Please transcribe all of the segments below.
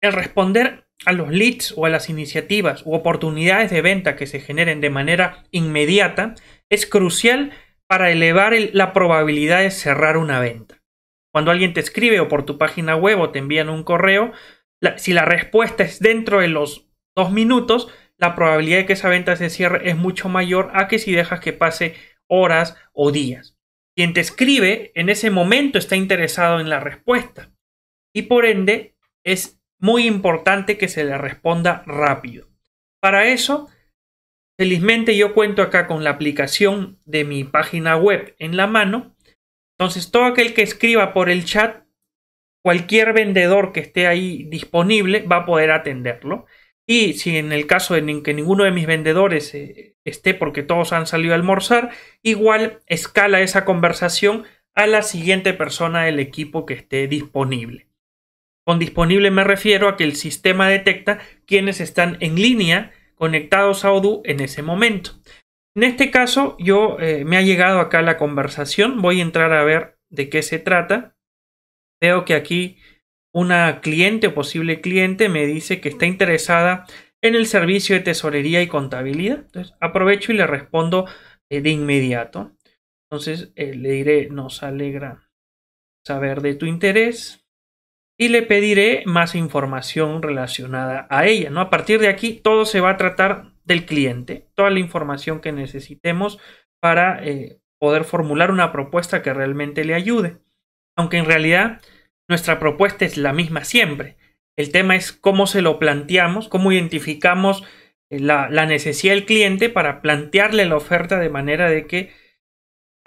El responder a los leads o a las iniciativas u oportunidades de venta que se generen de manera inmediata es crucial para elevar la probabilidad de cerrar una venta. Cuando alguien te escribe o por tu página web o te envían un correo, si la respuesta es dentro de los dos minutos, la probabilidad de que esa venta se cierre es mucho mayor a que si dejas que pase horas o días. Quien te escribe en ese momento está interesado en la respuesta y por ende es muy importante que se le responda rápido. Para eso, felizmente yo cuento acá con la aplicación de mi página web en la mano. Entonces, todo aquel que escriba por el chat, cualquier vendedor que esté ahí disponible va a poder atenderlo. Y si en el caso de que ninguno de mis vendedores eh, esté porque todos han salido a almorzar, igual escala esa conversación a la siguiente persona del equipo que esté disponible. Con disponible me refiero a que el sistema detecta quienes están en línea conectados a Odoo en ese momento. En este caso, yo eh, me ha llegado acá la conversación. Voy a entrar a ver de qué se trata. Veo que aquí una cliente o posible cliente me dice que está interesada en el servicio de tesorería y contabilidad. Entonces, aprovecho y le respondo eh, de inmediato. Entonces, eh, le diré, nos alegra saber de tu interés y le pediré más información relacionada a ella. ¿no? A partir de aquí todo se va a tratar del cliente, toda la información que necesitemos para eh, poder formular una propuesta que realmente le ayude. Aunque en realidad nuestra propuesta es la misma siempre. El tema es cómo se lo planteamos, cómo identificamos eh, la, la necesidad del cliente para plantearle la oferta de manera de que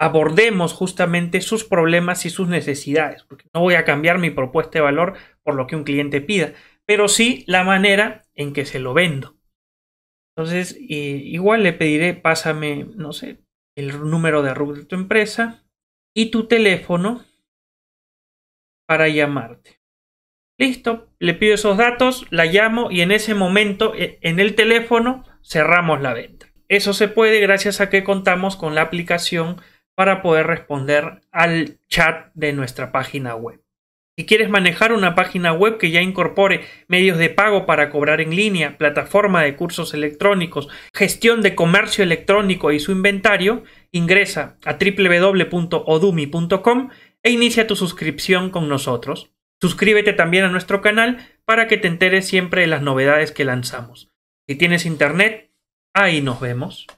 abordemos justamente sus problemas y sus necesidades. Porque no voy a cambiar mi propuesta de valor por lo que un cliente pida, pero sí la manera en que se lo vendo. Entonces, igual le pediré, pásame, no sé, el número de RUC de tu empresa y tu teléfono para llamarte. Listo, le pido esos datos, la llamo y en ese momento e, en el teléfono cerramos la venta. Eso se puede gracias a que contamos con la aplicación para poder responder al chat de nuestra página web. Si quieres manejar una página web que ya incorpore medios de pago para cobrar en línea, plataforma de cursos electrónicos, gestión de comercio electrónico y su inventario, ingresa a www.odumi.com e inicia tu suscripción con nosotros. Suscríbete también a nuestro canal para que te enteres siempre de las novedades que lanzamos. Si tienes internet, ahí nos vemos.